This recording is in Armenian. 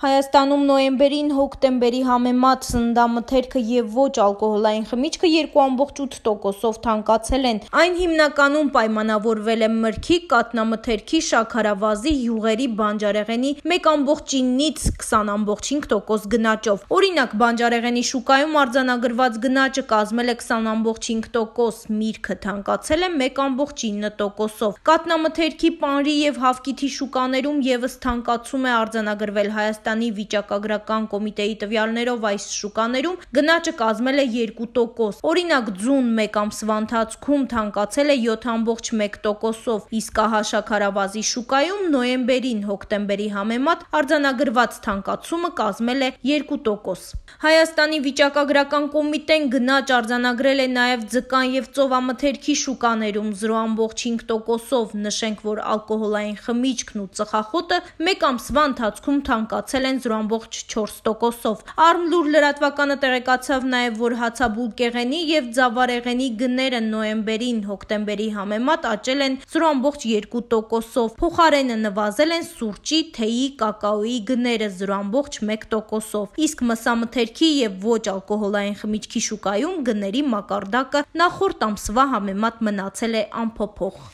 Հայաստանում նոեմբերին հոկտեմբերի համեմատ սննդամթերքը եւ ոչ ալկոհոլային խմիչքը 2.8%-ով թանկացել են։ Այն հիմնականում պայմանավորվել է մրգի, կատնամթերքի, շաքարավազի, յուղերի, բանջարեղենի 1.9-ից 20.5% գնաճով։ Օրինակ, բանջարեղենի շուկայում արձանագրված գնաճը կազմել է 20.5%, միրգը թանկացել է 1.9%-ով։ Կատնամթերքի, պանրի եւ հավկիթի շուկաներում եւս թանկացում է արձանագրվել Հայաստանում Հայաստանի վիճակագրական կոմիտեի տվյալներով այս շուկաներում գնաճը կազմել է 2%։ Օրինակ ձուն 1 ամսվա ընթացքում թանկացել է 7.1%-ով, իսկ ահա շաքարավազի շուկայում նոյեմբերին հոկտեմբերի համեմատ արձանագրված թանկացումը կազմել է 2%։ Հայաստանի վիճակագրական կոմիտեն գնաճ արձանագրել է նաև ձկան եւ ծովամթերքի շուկաներում 0.5%-ով, նշենք, որ ալկոհոլային խմիչքն ու ծխախոտը 1 ամսվա ընթացքում թանկացել մնացել են 0.4%-ով։ Արմլուր լրատվականը տեղեկացավ նաև, որ հացաբուլկեղենի եւ ձավարեղենի գները նոեմբերին հոկտեմբերի համեմատ աճել են 0.2%-ով։ Փոխարենը նվազել են սուրճի, թեյի, կակաոյի գները 0.1%-ով։ Իսկ մսամթերքի եւ ոչ ալկոհոլային խմիչքի շուկայում գների մակարդակը նախորդ ամսվա համեմատ մնացել է անփոփոխ։